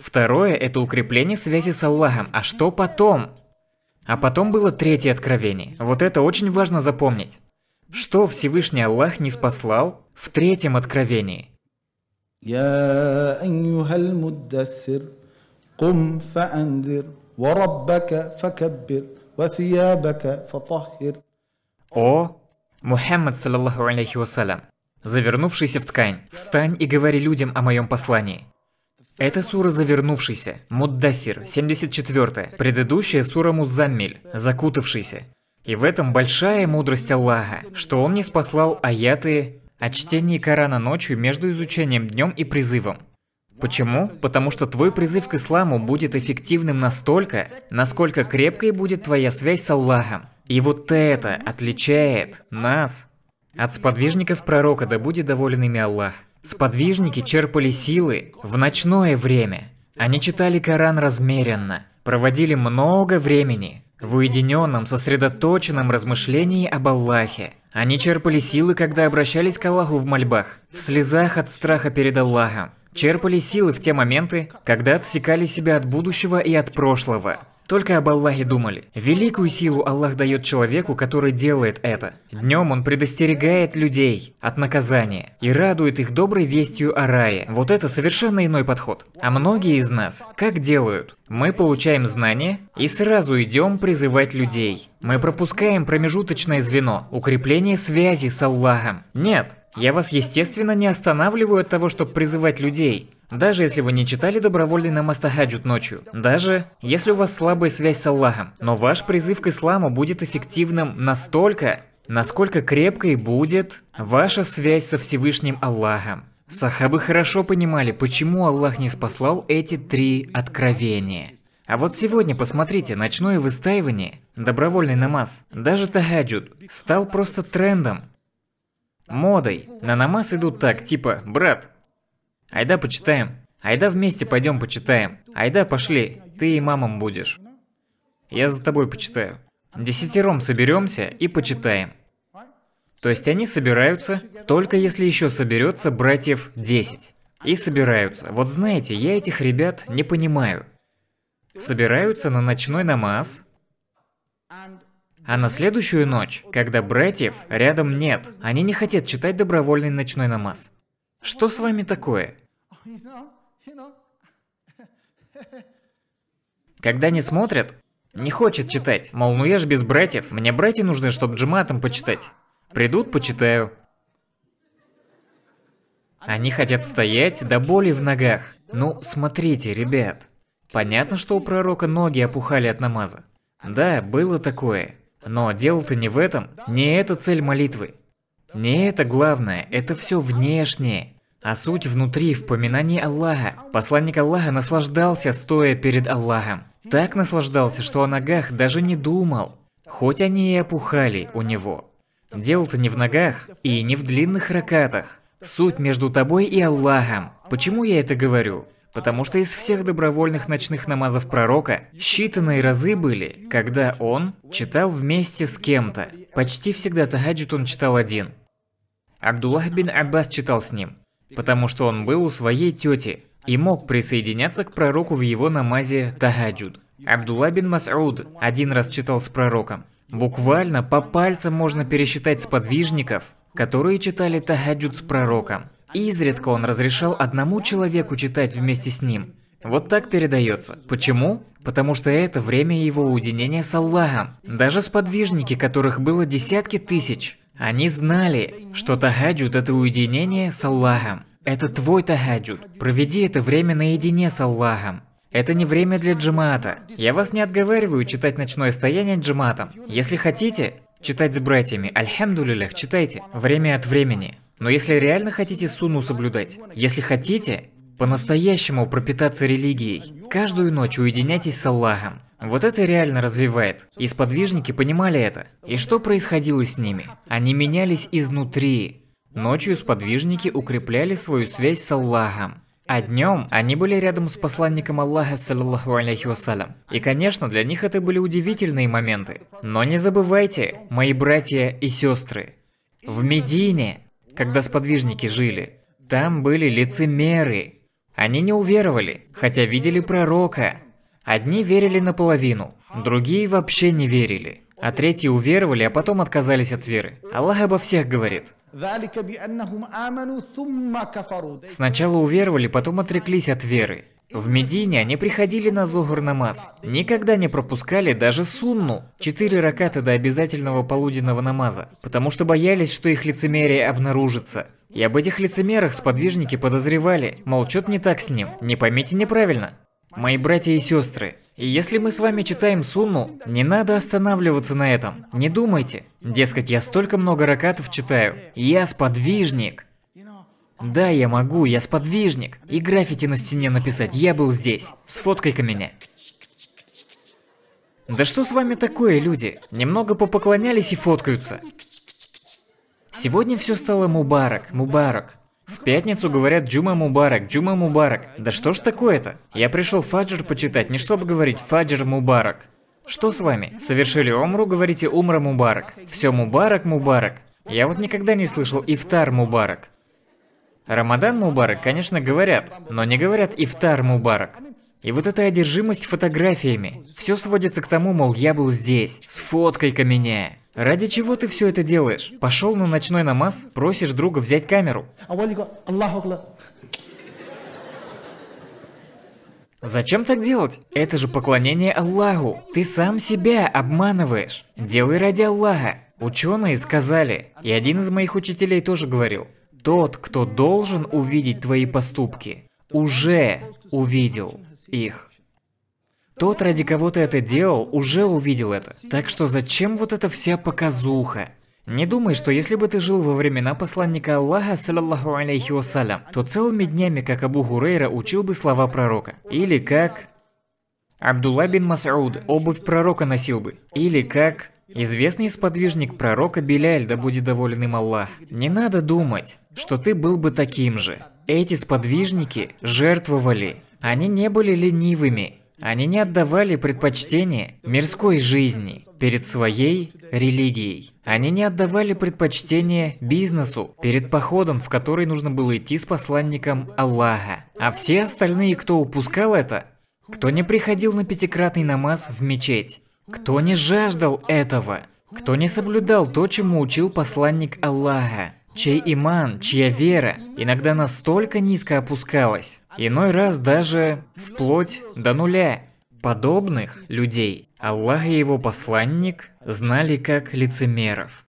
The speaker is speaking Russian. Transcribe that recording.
Второе – это укрепление связи с Аллахом. А что потом? А потом было третье откровение. Вот это очень важно запомнить. Что Всевышний Аллах не спаслал в третьем откровении? О, Мухаммад, саллаллаху алейхи вассалям, завернувшийся в ткань, встань и говори людям о моем послании. Это сура завернувшийся, Муддафир, 74 предыдущая сура Муззаммиль, закутавшийся. И в этом большая мудрость Аллаха, что Он не спаслал аяты о чтении Корана ночью между изучением днем и призывом. Почему? Потому что твой призыв к исламу будет эффективным настолько, насколько крепкой будет твоя связь с Аллахом. И вот это отличает нас от сподвижников пророка, да будет доволен ими Аллах. Сподвижники черпали силы в ночное время. Они читали Коран размеренно, проводили много времени в уединенном, сосредоточенном размышлении об Аллахе. Они черпали силы, когда обращались к Аллаху в мольбах, в слезах от страха перед Аллахом, черпали силы в те моменты, когда отсекали себя от будущего и от прошлого. Только об Аллахе думали. Великую силу Аллах дает человеку, который делает это. Днем он предостерегает людей от наказания и радует их доброй вестью о рае. Вот это совершенно иной подход. А многие из нас как делают? Мы получаем знания и сразу идем призывать людей. Мы пропускаем промежуточное звено – укрепление связи с Аллахом. Нет, я вас, естественно, не останавливаю от того, чтобы призывать людей, даже если вы не читали добровольный намаз тахаджуд ночью, даже если у вас слабая связь с Аллахом, но ваш призыв к исламу будет эффективным настолько, насколько крепкой будет ваша связь со Всевышним Аллахом. Сахабы хорошо понимали, почему Аллах не спаслал эти три откровения. А вот сегодня, посмотрите, ночное выстаивание, добровольный намаз, даже тахаджуд, стал просто трендом модой. На намаз идут так, типа, брат, айда почитаем. Айда вместе пойдем почитаем. Айда пошли, ты и имамом будешь. Я за тобой почитаю. Десятером соберемся и почитаем. То есть они собираются, только если еще соберется братьев 10. И собираются. Вот знаете, я этих ребят не понимаю. Собираются на ночной намаз, а на следующую ночь, когда братьев рядом нет, они не хотят читать добровольный ночной намаз. Что с вами такое? Когда не смотрят, не хочет читать. Мол, ну я ж без братьев. Мне братья нужны, чтобы джиматом почитать. Придут, почитаю. Они хотят стоять до боли в ногах. Ну, смотрите, ребят. Понятно, что у пророка ноги опухали от намаза. Да, было такое. Но дело-то не в этом, не это цель молитвы. Не это главное, это все внешнее. А суть внутри, в поминании Аллаха. Посланник Аллаха наслаждался, стоя перед Аллахом. Так наслаждался, что о ногах даже не думал. Хоть они и опухали у него. Дело-то не в ногах и не в длинных ракатах. Суть между тобой и Аллахом. Почему я это говорю? потому что из всех добровольных ночных намазов пророка считанные разы были, когда он читал вместе с кем-то. Почти всегда тагаджуд он читал один. Абдуллах бин Аббас читал с ним, потому что он был у своей тети и мог присоединяться к пророку в его намазе тагаджуд. Абдулла бин Мас'уд один раз читал с пророком. Буквально по пальцам можно пересчитать сподвижников, которые читали тагаджуд с пророком. И изредка он разрешал одному человеку читать вместе с ним. Вот так передается. Почему? Потому что это время его уединения с Аллахом. Даже сподвижники, которых было десятки тысяч, они знали, что тахаджуд – это уединение с Аллахом. Это твой тахаджуд. Проведи это время наедине с Аллахом. Это не время для джимата. Я вас не отговариваю читать ночное стояние джиматом. Если хотите, читать с братьями, альхамдулилях, читайте. Время от времени. Но если реально хотите суну соблюдать, если хотите по-настоящему пропитаться религией, каждую ночь уединяйтесь с Аллахом. Вот это реально развивает. И сподвижники понимали это. И что происходило с ними? Они менялись изнутри. Ночью сподвижники укрепляли свою связь с Аллахом. А днем они были рядом с посланником Аллаха, саллаху алейхи вассалям. И, конечно, для них это были удивительные моменты. Но не забывайте, мои братья и сестры, в Медине когда сподвижники жили. Там были лицемеры. Они не уверовали, хотя видели пророка. Одни верили наполовину, другие вообще не верили. А третьи уверовали, а потом отказались от веры. Аллах обо всех говорит. Сначала уверовали, потом отреклись от веры. В Медине они приходили на Зогур намаз, никогда не пропускали даже сунну, четыре раката до обязательного полуденного намаза, потому что боялись, что их лицемерие обнаружится. И об этих лицемерах сподвижники подозревали, мол, что не так с ним, не поймите неправильно. Мои братья и сестры, и если мы с вами читаем сунну, не надо останавливаться на этом, не думайте. Дескать, я столько много ракатов читаю, я сподвижник. Да, я могу, я сподвижник. И граффити на стене написать «Я был здесь». Сфоткай-ка меня. Да что с вами такое, люди? Немного попоклонялись и фоткаются. Сегодня все стало мубарак, мубарак. В пятницу говорят Джума Мубарак, Джума Мубарак. Да что ж такое-то? Я пришел Фаджр почитать, не чтобы говорить Фаджр Мубарак. Что с вами? Совершили умру, говорите Умра Мубарак. Все Мубарак, Мубарак. Я вот никогда не слышал Ифтар Мубарак. Рамадан Мубарак, конечно, говорят, но не говорят Ифтар Мубарак. И вот эта одержимость фотографиями. Все сводится к тому, мол, я был здесь, с фоткой-ка меня. Ради чего ты все это делаешь? Пошел на ночной намаз, просишь друга взять камеру. Зачем так делать? Это же поклонение Аллаху. Ты сам себя обманываешь. Делай ради Аллаха. Ученые сказали, и один из моих учителей тоже говорил, тот, кто должен увидеть твои поступки, уже увидел их. Тот, ради кого ты это делал, уже увидел это. Так что зачем вот эта вся показуха? Не думай, что если бы ты жил во времена посланника Аллаха, саллаллаху алейхи вассалям, то целыми днями, как Абу Гурейра, учил бы слова пророка. Или как... Абдулла бин Масауд обувь пророка носил бы. Или как... Известный сподвижник пророка Беляль, да будет доволен им Аллах, не надо думать, что ты был бы таким же. Эти сподвижники жертвовали. Они не были ленивыми. Они не отдавали предпочтение мирской жизни перед своей религией. Они не отдавали предпочтение бизнесу перед походом, в который нужно было идти с посланником Аллаха. А все остальные, кто упускал это, кто не приходил на пятикратный намаз в мечеть, кто не жаждал этого? Кто не соблюдал то, чему учил посланник Аллаха? Чей иман, чья вера иногда настолько низко опускалась, иной раз даже вплоть до нуля. Подобных людей Аллах и его посланник знали как лицемеров.